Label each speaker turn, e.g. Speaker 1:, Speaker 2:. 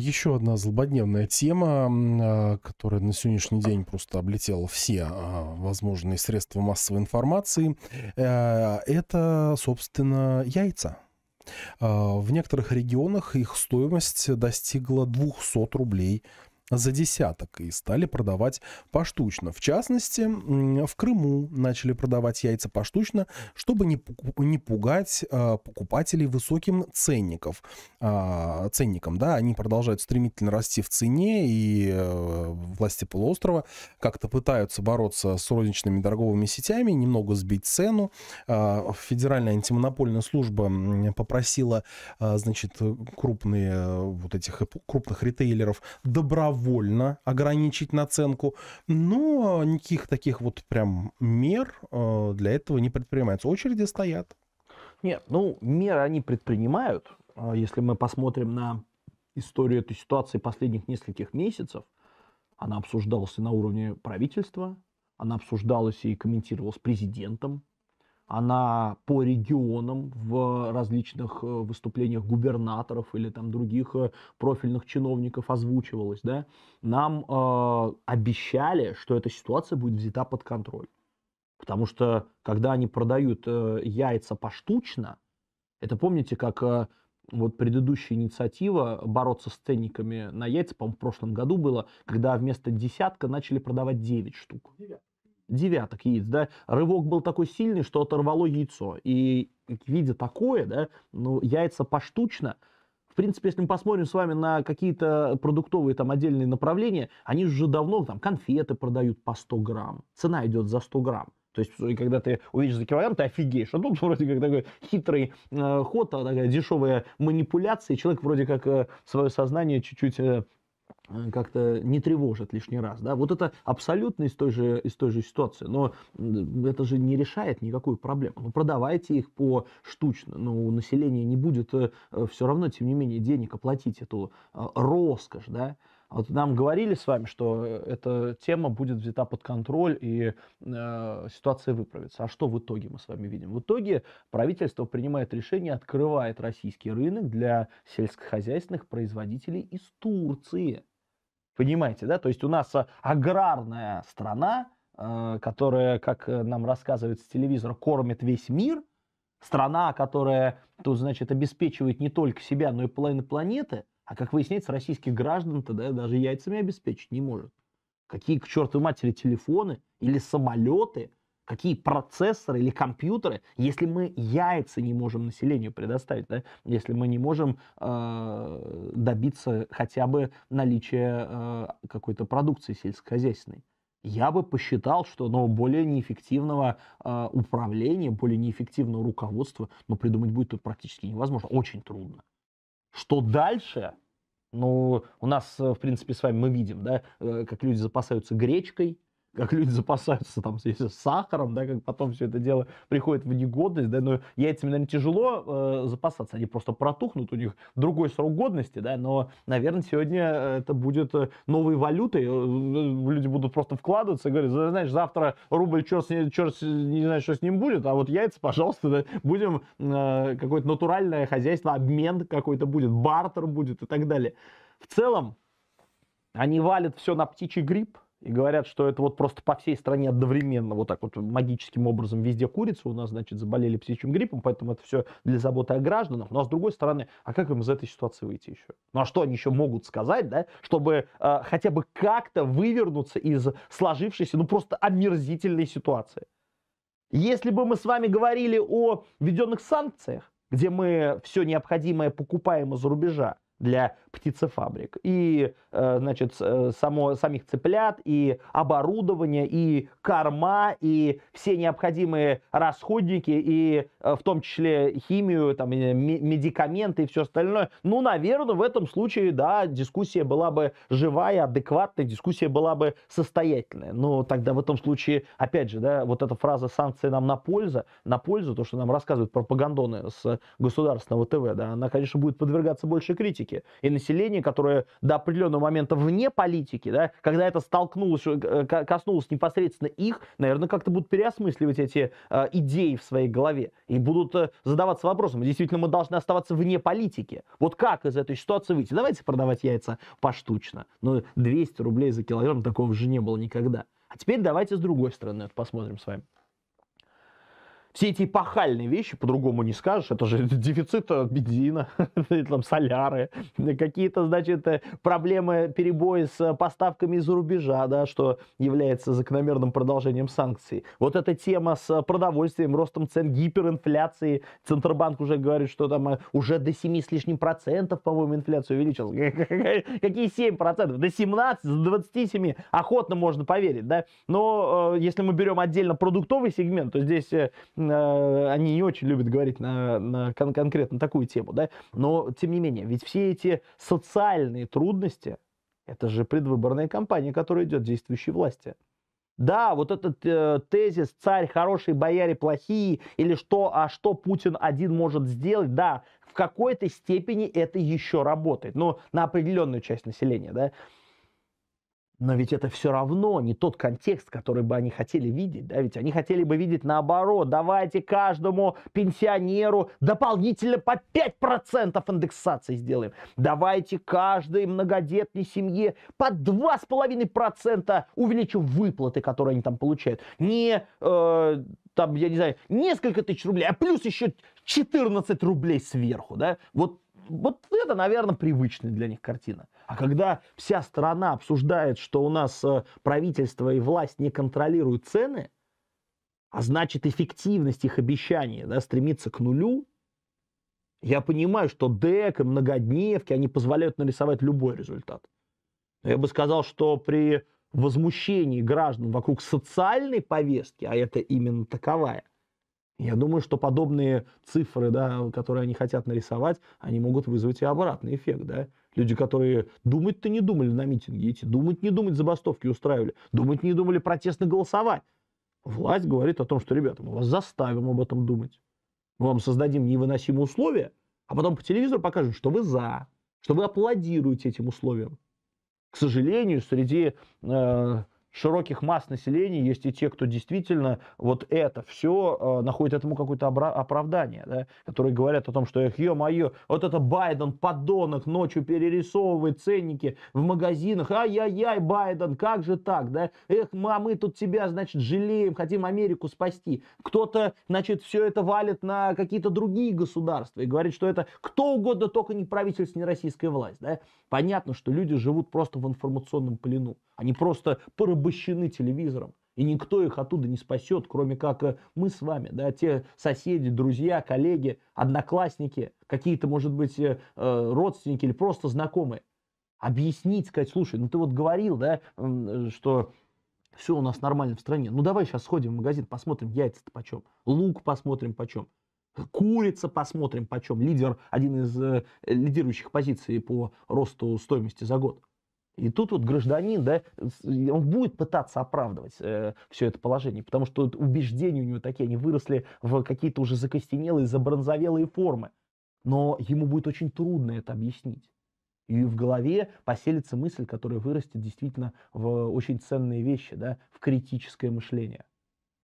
Speaker 1: Еще одна злободневная тема, а, которая на сегодняшний день просто облетела все а, возможные средства массовой информации, э, это, собственно, яйца. А, в некоторых регионах их стоимость достигла 200 рублей за десяток и стали продавать поштучно. В частности, в Крыму начали продавать яйца поштучно, чтобы не, пугать э, покупателей высоким ценников, э, ценником. Да, они продолжают стремительно расти в цене, и э, власти полуострова как-то пытаются бороться с розничными торговыми сетями, немного сбить цену. А, Федеральная антимонопольная служба попросила, а, значит, крупные э, вот этих крупных ритейлеров добровольно ограничить наценку, но никаких таких вот прям мер э, для этого не предпринимается. Очереди стоят. Нет, ну, меры они предпринимают. А если мы посмотрим на историю этой ситуации последних нескольких месяцев – она обсуждалась и на уровне правительства, она обсуждалась и комментировалась президентом, она по регионам в различных э, выступлениях губернаторов или там других э, профильных чиновников озвучивалась, да, нам э, обещали, что эта ситуация будет взята под контроль. Потому что, когда они продают э, яйца поштучно, это помните, как э, вот предыдущая инициатива бороться с ценниками на яйца, по-моему, в прошлом году было, когда вместо десятка начали продавать 9 штук. Девяток яиц, да. Рывок был такой сильный, что оторвало яйцо. И видя такое, да, ну, яйца поштучно, в принципе, если мы посмотрим с вами на какие-то продуктовые там отдельные направления, они уже давно там конфеты продают по 100 грамм. Цена идет за 100 грамм. То есть, когда ты увидишь за килограмм, ты офигеешь. А тут вроде как такой хитрый э, ход, а такая дешевая манипуляция, и человек вроде как э, свое сознание чуть-чуть э, э, как-то не тревожит лишний раз. Да? Вот это абсолютно из той, же, из той же ситуации. Но это же не решает никакую проблему. Ну, продавайте их по штучно. Но ну, у населения не будет э, э, все равно, тем не менее, денег оплатить эту роскошь. Да? А вот нам говорили с вами, что э, эта тема будет взята под контроль и э, ситуация выправится. А что в итоге мы с вами видим? В итоге правительство принимает решение, открывает российский рынок для сельскохозяйственных производителей из Турции. Понимаете, да? То есть у нас э, аграрная страна, э, которая, как э, нам рассказывает с телевизора, кормит весь мир. Страна, которая, тут, значит, обеспечивает не только себя, но и половину планеты – а как выясняется, российских граждан тогда даже яйцами обеспечить не может. Какие к чертовой матери телефоны или самолеты, какие процессоры или компьютеры, если мы яйца не можем населению предоставить, да? если мы не можем э, добиться хотя бы наличия э, какой-то продукции сельскохозяйственной я бы посчитал, что ну, более неэффективного э, управления, более неэффективного руководства ну, придумать будет практически невозможно, очень трудно. Что дальше, ну, у нас, э, в принципе, с вами мы видим, да, э, как люди запасаются гречкой, как люди запасаются там с сахаром, да, как потом все это дело приходит в негодность, да, но яйцами, наверное, тяжело э, запасаться, они просто протухнут, у них другой срок годности, да, но, наверное, сегодня э, это будет э, новой валютой, э, люди будут просто вкладываться и говорить, знаешь, завтра рубль, черт, черт не знаю, что с ним будет, а вот яйца, пожалуйста, да, будем э, какое-то натуральное хозяйство, обмен какой-то будет, бартер будет и так далее. В целом, они валят все на птичий грипп, и говорят, что это вот просто по всей стране одновременно, вот так вот магическим образом везде курица у нас, значит, заболели психическим гриппом, поэтому это все для заботы о гражданах. Но ну, а с другой стороны, а как им из этой ситуации выйти еще? Ну а что они еще могут сказать, да, чтобы э, хотя бы как-то вывернуться из сложившейся, ну просто омерзительной ситуации? Если бы мы с вами говорили о введенных санкциях, где мы все необходимое покупаем из-за рубежа, для птицефабрик. И, э, значит, э, само, самих цыплят, и оборудование, и корма, и все необходимые расходники, и э, в том числе химию, там, медикаменты и все остальное. Ну, наверное, в этом случае, да, дискуссия была бы живая, адекватная, дискуссия была бы состоятельная. Но тогда в этом случае, опять же, да, вот эта фраза «санкции нам на пользу», на пользу, то, что нам рассказывают пропагандоны с государственного ТВ, да, она, конечно, будет подвергаться больше критике политики, и население, которое до определенного момента вне политики, да, когда это столкнулось, э, коснулось непосредственно их, наверное, как-то будут переосмысливать эти э, идеи в своей голове и будут э, задаваться вопросом, действительно мы должны оставаться вне политики. Вот как из этой ситуации выйти? Давайте продавать яйца поштучно. Но ну, 200 рублей за килограмм такого же не было никогда. А теперь давайте с другой стороны это посмотрим с вами. Все эти эпохальные вещи, по-другому не скажешь, это же дефицит э, бензина, там, соляры, какие-то, значит, э, проблемы, перебои с э, поставками из-за рубежа, да, что является закономерным продолжением санкций. Вот эта тема с продовольствием, ростом цен, гиперинфляции. Центробанк уже говорит, что там уже до 7 с лишним процентов, по-моему, инфляция увеличилась. Какие 7 процентов? До 17, до 27. Охотно можно поверить, да. Но если мы берем отдельно продуктовый сегмент, то здесь они не очень любят говорить на, на кон- конкретно такую тему, да, но тем не менее, ведь все эти социальные трудности, это же предвыборная кампания, которая идет действующей власти. Да, вот этот э, тезис «царь хороший, бояре плохие» или что, «а что Путин один может сделать?» Да, в какой-то степени это еще работает, но на определенную часть населения, да. Но ведь это все равно не тот контекст, который бы они хотели видеть. Да? Ведь они хотели бы видеть наоборот. Давайте каждому пенсионеру дополнительно по 5% индексации сделаем. Давайте каждой многодетной семье по 2,5% увеличим выплаты, которые они там получают. Не, э, там, я не знаю, несколько тысяч рублей, а плюс еще 14 рублей сверху. Да? Вот вот это, наверное, привычная для них картина. А когда вся страна обсуждает, что у нас э, правительство и власть не контролируют цены, а значит эффективность их обещаний да, стремится к нулю, я понимаю, что ДЭК и многодневки, они позволяют нарисовать любой результат. Но я бы сказал, что при возмущении граждан вокруг социальной повестки, а это именно таковая, я думаю, что подобные цифры, да, которые они хотят нарисовать, они могут вызвать и обратный эффект. Да? Люди, которые думать-то не думали на митинге идти, думать не думать забастовки устраивали, думать не думали протестно голосовать. Власть говорит о том, что, ребята, мы вас заставим об этом думать. Мы вам создадим невыносимые условия, а потом по телевизору покажем, что вы за, что вы аплодируете этим условиям. К сожалению, среди э, широких масс населения есть и те, кто действительно вот это все э, находит этому какое-то оправдание, да, которые говорят о том, что, эх, ё-моё, вот это Байден, подонок, ночью перерисовывает ценники в магазинах, ай-яй-яй, Байден, как же так, да, эх, а мы тут тебя, значит, жалеем, хотим Америку спасти. Кто-то, значит, все это валит на какие-то другие государства и говорит, что это кто угодно, только не правительство, не российская власть, да. Понятно, что люди живут просто в информационном плену, они просто порабощены порабощены телевизором. И никто их оттуда не спасет, кроме как э, мы с вами, да, те соседи, друзья, коллеги, одноклассники, какие-то, может быть, э, э, родственники или просто знакомые. Объяснить, сказать, слушай, ну ты вот говорил, да, что все у нас нормально в стране. Ну давай сейчас сходим в магазин, посмотрим яйца-то почем, лук посмотрим почем, курица посмотрим почем. Лидер, один из лидирующих позиций по росту стоимости за год. И тут вот гражданин, да, он будет пытаться оправдывать э, все это положение, потому что убеждения у него такие, они выросли в какие-то уже закостенелые, забронзовелые формы. Но ему будет очень трудно это объяснить. И в голове поселится мысль, которая вырастет действительно в очень ценные вещи, да, в критическое мышление.